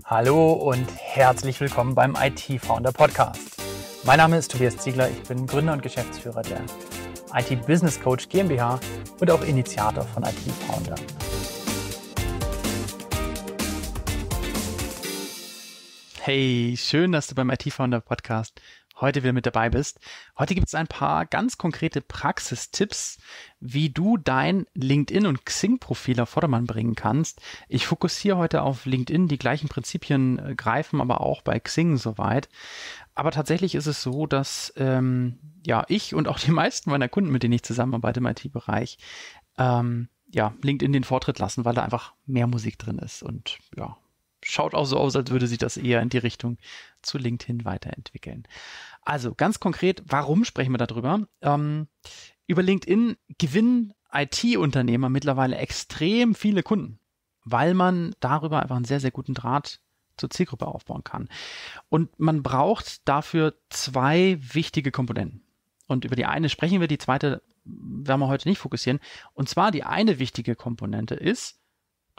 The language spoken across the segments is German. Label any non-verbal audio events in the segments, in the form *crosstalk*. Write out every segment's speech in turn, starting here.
Hm. Hallo und herzlich willkommen beim IT Founder Podcast. Mein Name ist Tobias Ziegler, ich bin Gründer und Geschäftsführer der IT Business Coach GmbH und auch Initiator von IT Founder. Hey, schön, dass du beim IT Founder Podcast heute wieder mit dabei bist. Heute gibt es ein paar ganz konkrete Praxistipps, wie du dein LinkedIn- und Xing-Profil auf Vordermann bringen kannst. Ich fokussiere heute auf LinkedIn, die gleichen Prinzipien äh, greifen aber auch bei Xing soweit. Aber tatsächlich ist es so, dass ähm, ja ich und auch die meisten meiner Kunden, mit denen ich zusammenarbeite im IT-Bereich, ähm, ja, LinkedIn den Vortritt lassen, weil da einfach mehr Musik drin ist und ja, schaut auch so aus, als würde sich das eher in die Richtung zu LinkedIn weiterentwickeln. Also ganz konkret, warum sprechen wir darüber? Ähm, über LinkedIn gewinnen IT-Unternehmer mittlerweile extrem viele Kunden, weil man darüber einfach einen sehr, sehr guten Draht zur Zielgruppe aufbauen kann. Und man braucht dafür zwei wichtige Komponenten. Und über die eine sprechen wir, die zweite werden wir heute nicht fokussieren. Und zwar die eine wichtige Komponente ist,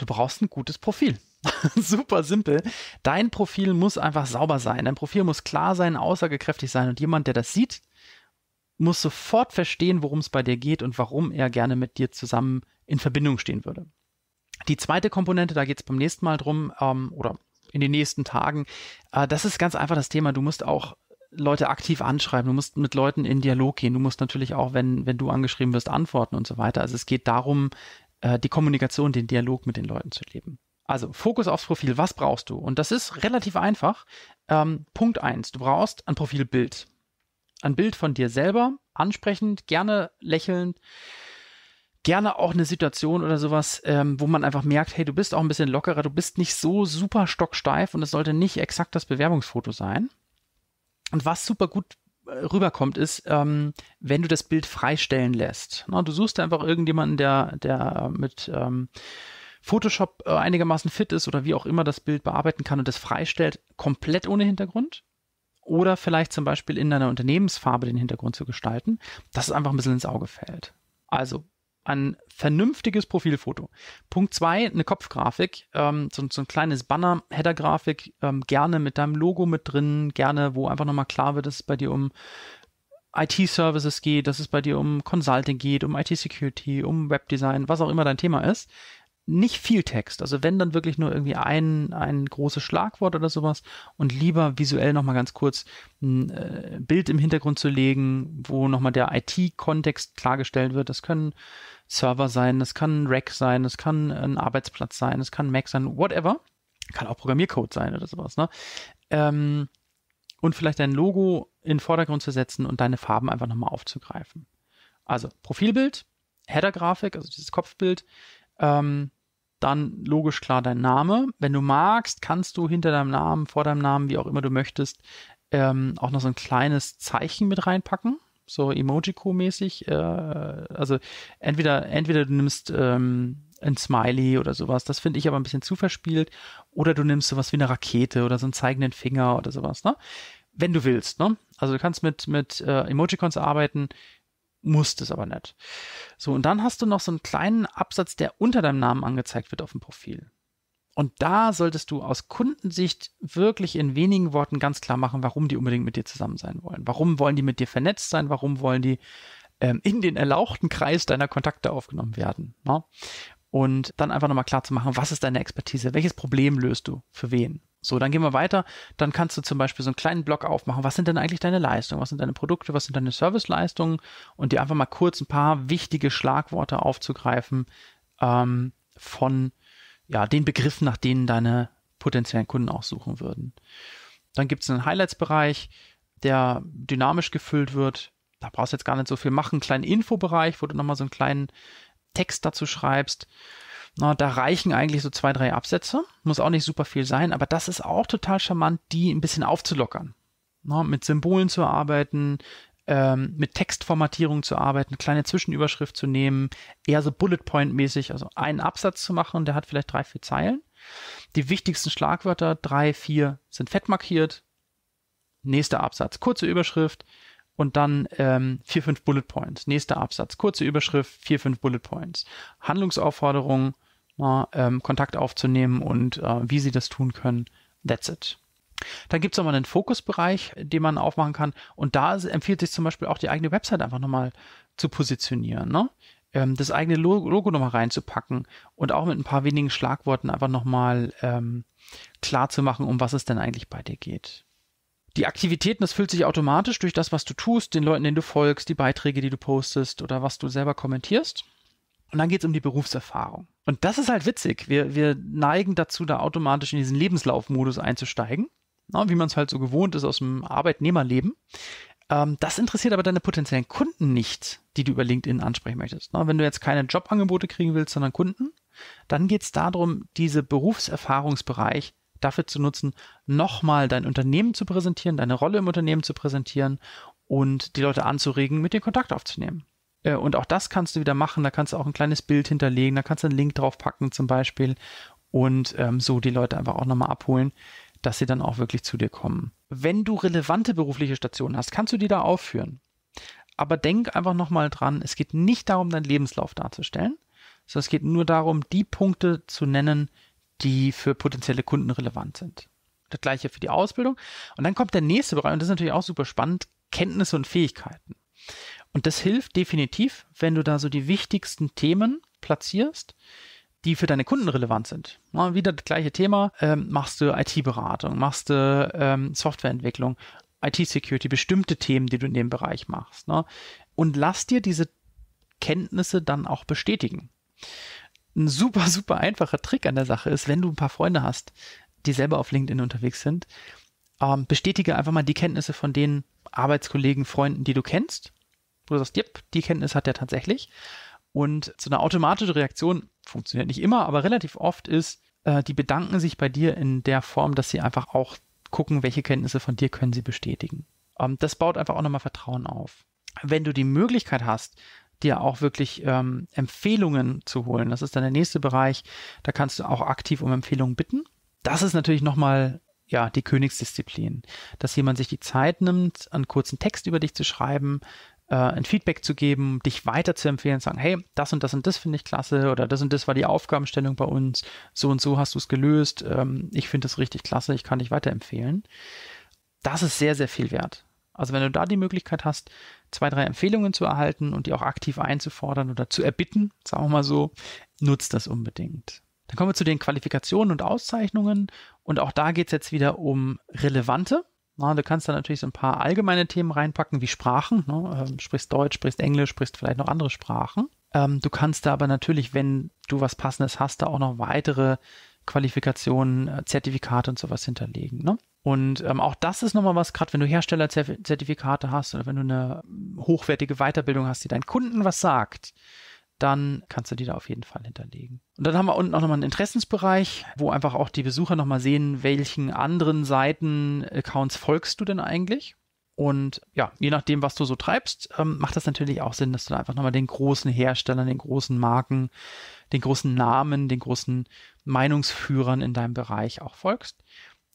du brauchst ein gutes Profil. *laughs* Super simpel. Dein Profil muss einfach sauber sein. Dein Profil muss klar sein, aussagekräftig sein und jemand, der das sieht, muss sofort verstehen, worum es bei dir geht und warum er gerne mit dir zusammen in Verbindung stehen würde. Die zweite Komponente, da geht es beim nächsten Mal drum ähm, oder in den nächsten Tagen, äh, das ist ganz einfach das Thema. Du musst auch Leute aktiv anschreiben, du musst mit Leuten in Dialog gehen, du musst natürlich auch, wenn, wenn du angeschrieben wirst, antworten und so weiter. Also es geht darum, äh, die Kommunikation, den Dialog mit den Leuten zu leben. Also Fokus aufs Profil, was brauchst du? Und das ist relativ einfach. Ähm, Punkt eins: du brauchst ein Profilbild. Ein Bild von dir selber, ansprechend, gerne lächelnd, gerne auch eine Situation oder sowas, ähm, wo man einfach merkt, hey, du bist auch ein bisschen lockerer, du bist nicht so super stocksteif und es sollte nicht exakt das Bewerbungsfoto sein. Und was super gut rüberkommt, ist, ähm, wenn du das Bild freistellen lässt. Na, du suchst einfach irgendjemanden, der, der mit ähm, Photoshop äh, einigermaßen fit ist oder wie auch immer das Bild bearbeiten kann und das freistellt, komplett ohne Hintergrund. Oder vielleicht zum Beispiel in deiner Unternehmensfarbe den Hintergrund zu gestalten, dass es einfach ein bisschen ins Auge fällt. Also ein vernünftiges Profilfoto. Punkt 2, eine Kopfgrafik, ähm, so, so, ein kleines Banner, Headergrafik, ähm, gerne mit deinem Logo mit drin, gerne, wo einfach nochmal klar wird, dass es bei dir um IT-Services geht, dass es bei dir um Consulting geht, um IT-Security, um Webdesign, was auch immer dein Thema ist nicht viel Text. Also wenn dann wirklich nur irgendwie ein, ein großes Schlagwort oder sowas und lieber visuell nochmal ganz kurz ein äh, Bild im Hintergrund zu legen, wo nochmal der IT-Kontext klargestellt wird. Das können Server sein, das kann ein Rack sein, das kann ein Arbeitsplatz sein, das kann Mac sein, whatever. Kann auch Programmiercode sein oder sowas, ne? Ähm, und vielleicht dein Logo in den Vordergrund zu setzen und deine Farben einfach nochmal aufzugreifen. Also Profilbild, Header-Grafik, also dieses Kopfbild, ähm, dann logisch klar dein Name. Wenn du magst, kannst du hinter deinem Namen, vor deinem Namen, wie auch immer du möchtest, ähm, auch noch so ein kleines Zeichen mit reinpacken. So Emojico-mäßig. Äh, also entweder, entweder du nimmst ähm, ein Smiley oder sowas. Das finde ich aber ein bisschen zu verspielt. Oder du nimmst sowas wie eine Rakete oder so einen zeigenden Finger oder sowas, ne? Wenn du willst, ne? Also du kannst mit, mit äh, Emojicons arbeiten musst es aber nicht. So, und dann hast du noch so einen kleinen Absatz, der unter deinem Namen angezeigt wird auf dem Profil. Und da solltest du aus Kundensicht wirklich in wenigen Worten ganz klar machen, warum die unbedingt mit dir zusammen sein wollen. Warum wollen die mit dir vernetzt sein? Warum wollen die ähm, in den erlauchten Kreis deiner Kontakte aufgenommen werden? Ne? Und dann einfach nochmal klar zu machen, was ist deine Expertise? Welches Problem löst du? Für wen? So, dann gehen wir weiter. Dann kannst du zum Beispiel so einen kleinen Blog aufmachen. Was sind denn eigentlich deine Leistungen? Was sind deine Produkte? Was sind deine Serviceleistungen? Und dir einfach mal kurz ein paar wichtige Schlagworte aufzugreifen ähm, von ja, den Begriffen, nach denen deine potenziellen Kunden auch suchen würden. Dann gibt es einen Highlights-Bereich, der dynamisch gefüllt wird. Da brauchst du jetzt gar nicht so viel machen. kleinen Infobereich, wo du nochmal so einen kleinen Text dazu schreibst. Na, da reichen eigentlich so zwei, drei Absätze. Muss auch nicht super viel sein, aber das ist auch total charmant, die ein bisschen aufzulockern. Na, mit Symbolen zu arbeiten, ähm, mit Textformatierung zu arbeiten, kleine Zwischenüberschrift zu nehmen, eher so Bullet Point mäßig, also einen Absatz zu machen, der hat vielleicht drei, vier Zeilen. Die wichtigsten Schlagwörter, drei, vier, sind fett markiert. Nächster Absatz, kurze Überschrift, und dann ähm, vier, fünf Bullet Points. Nächster Absatz, kurze Überschrift, vier, fünf Bullet Points. Handlungsaufforderung, äh, ähm, Kontakt aufzunehmen und äh, wie Sie das tun können. That's it. Dann gibt es nochmal einen Fokusbereich, den man aufmachen kann. Und da empfiehlt sich zum Beispiel auch die eigene Website einfach nochmal zu positionieren. Ne? Ähm, das eigene Logo, Logo nochmal reinzupacken und auch mit ein paar wenigen Schlagworten einfach nochmal ähm, klar zu machen, um was es denn eigentlich bei dir geht die Aktivitäten, das füllt sich automatisch durch das, was du tust, den Leuten, denen du folgst, die Beiträge, die du postest oder was du selber kommentierst. Und dann geht es um die Berufserfahrung. Und das ist halt witzig. Wir, wir neigen dazu, da automatisch in diesen Lebenslaufmodus einzusteigen, na, ne, wie man es halt so gewohnt ist aus dem Arbeitnehmerleben. Ähm, das interessiert aber deine potenziellen Kunden nicht, die du über LinkedIn ansprechen möchtest. Na, ne. wenn du jetzt keine Jobangebote kriegen willst, sondern Kunden, dann geht es darum, diese Berufserfahrungsbereich dafür zu nutzen, nochmal dein Unternehmen zu präsentieren, deine Rolle im Unternehmen zu präsentieren und die Leute anzuregen, mit dir Kontakt aufzunehmen. Äh, und auch das kannst du wieder machen. Da kannst du auch ein kleines Bild hinterlegen. Da kannst du einen Link draufpacken zum Beispiel. Und ähm, so die Leute einfach auch nochmal abholen, dass sie dann auch wirklich zu dir kommen. Wenn du relevante berufliche Stationen hast, kannst du die da aufführen. Aber denk einfach nochmal dran, es geht nicht darum, deinen Lebenslauf darzustellen, sondern es geht nur darum, die Punkte zu nennen, die für potenzielle Kunden relevant sind. Das gleiche für die Ausbildung. Und dann kommt der nächste Bereich, und das ist natürlich auch super spannend, Kenntnisse und Fähigkeiten. Und das hilft definitiv, wenn du da so die wichtigsten Themen platzierst, die für deine Kunden relevant sind. Na, wieder das gleiche Thema, ähm, machst du IT-Beratung, machst du ähm, Softwareentwicklung, IT-Security, bestimmte Themen, die du in dem Bereich machst. Ne? Und lass dir diese Kenntnisse dann auch bestätigen ein super, *laughs* super einfacher Trick an der Sache ist, wenn du ein paar Freunde hast, die selber auf LinkedIn unterwegs sind, ähm, bestätige einfach mal die Kenntnisse von den Arbeitskollegen, Freunden, die du kennst. Wo du sagst, yep, die Kenntnis hat er tatsächlich. Und so eine automatische Reaktion funktioniert nicht immer, aber relativ oft ist, äh, die bedanken sich bei dir in der Form, dass sie einfach auch gucken, welche Kenntnisse von dir können sie bestätigen. Ähm, das baut einfach auch nochmal Vertrauen auf. Wenn du die Möglichkeit hast, dir auch wirklich ähm, Empfehlungen zu holen. Das ist dann der nächste Bereich. Da kannst du auch aktiv um Empfehlungen bitten. Das ist natürlich nochmal ja, die Königsdisziplin, dass jemand sich die Zeit nimmt, einen kurzen Text über dich zu schreiben, äh, ein Feedback zu geben, dich weiter zu empfehlen, sagen, hey, das und das und das finde ich klasse oder das und das war die Aufgabenstellung bei uns, so und so hast du es gelöst, ähm, ich finde das richtig klasse, ich kann dich weiterempfehlen. Das ist sehr, sehr viel wert. Also wenn du da die Möglichkeit hast, zwei, drei Empfehlungen zu erhalten und die auch aktiv einzufordern oder zu erbitten, sagen wir mal so, nutzt das unbedingt. Dann kommen wir zu den Qualifikationen und Auszeichnungen. Und auch da geht es jetzt wieder um relevante. Na, du kannst da natürlich so ein paar allgemeine Themen reinpacken, wie Sprachen. Ne? Ähm, sprichst Deutsch, sprichst Englisch, sprichst vielleicht noch andere Sprachen. Ähm, du kannst da aber natürlich, wenn du was Passendes hast, da auch noch weitere Qualifikationen, äh, Zertifikate und sowas hinterlegen. Ne? Und ähm, auch das ist nochmal was, gerade wenn du Herstellerzertifikate hast oder wenn du eine hochwertige Weiterbildung hast, die deinen Kunden was sagt, dann kannst du die da auf jeden Fall hinterlegen. Und dann haben wir unten auch nochmal einen Interessensbereich, wo einfach auch die Besucher nochmal sehen, welchen anderen Seiten, Accounts folgst du denn eigentlich. Und ja, je nachdem, was du so treibst, ähm, macht das natürlich auch Sinn, dass du da einfach nochmal den großen Herstellern, den großen Marken, den großen Namen, den großen Meinungsführern in deinem Bereich auch folgst.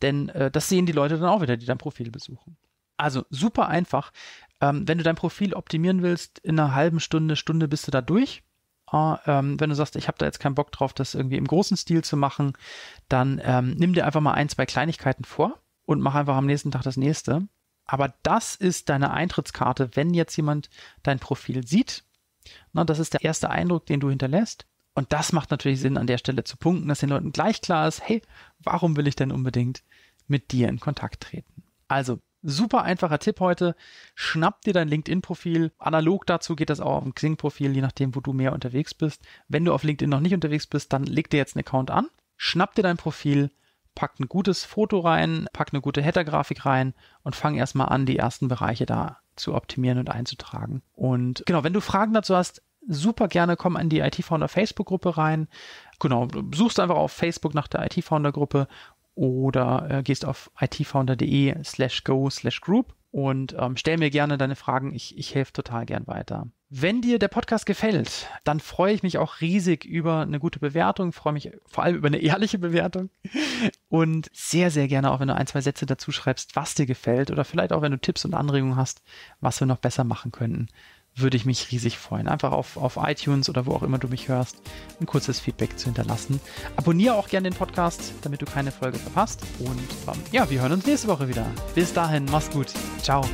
Denn äh, das sehen die Leute dann auch wieder, die dein Profil besuchen. Also super einfach. Ähm, wenn du dein Profil optimieren willst, in einer halben Stunde, Stunde bist du da durch. Äh, ähm, wenn du sagst, ich habe da jetzt keinen Bock drauf, das irgendwie im großen Stil zu machen, dann ähm, nimm dir einfach mal ein, zwei Kleinigkeiten vor und mach einfach am nächsten Tag das nächste. Aber das ist deine Eintrittskarte, wenn jetzt jemand dein Profil sieht. Na, das ist der erste Eindruck, den du hinterlässt. Und das macht natürlich Sinn, an der Stelle zu punkten, dass den Leuten gleich klar ist, hey, warum will ich denn unbedingt mit dir in Kontakt treten? Also, super einfacher Tipp heute. Schnapp dir dein LinkedIn-Profil. Analog dazu geht das auch auf dem Xing-Profil, je nachdem, wo du mehr unterwegs bist. Wenn du auf LinkedIn noch nicht unterwegs bist, dann leg dir jetzt einen Account an. Schnapp dir dein Profil, pack ein gutes Foto rein, pack eine gute Header-Grafik rein und fang erstmal an, die ersten Bereiche da zu optimieren und einzutragen. Und genau, wenn du Fragen dazu hast, super gerne komm an die IT-Founder Facebook-Gruppe rein. Genau, suchst einfach auf Facebook nach der IT-Founder-Gruppe oder äh, gehst auf itfounder.de slash go slash group und ähm, stell mir gerne deine Fragen. Ich, ich helfe total gern weiter. Wenn dir der Podcast gefällt, dann freue ich mich auch riesig über eine gute Bewertung, freue mich vor allem über eine ehrliche Bewertung und sehr, sehr gerne auch, wenn du ein, zwei Sätze dazu schreibst, was dir gefällt oder vielleicht auch, wenn du Tipps und Anregungen hast, was wir noch besser machen könnten würde ich mich riesig freuen. Einfach auf, auf iTunes oder wo auch immer du mich hörst, ein kurzes Feedback zu hinterlassen. Abonniere auch gerne den Podcast, damit du keine Folge verpasst. Und ähm, ja, wir hören uns nächste Woche wieder. Bis dahin, mach's gut. Ciao.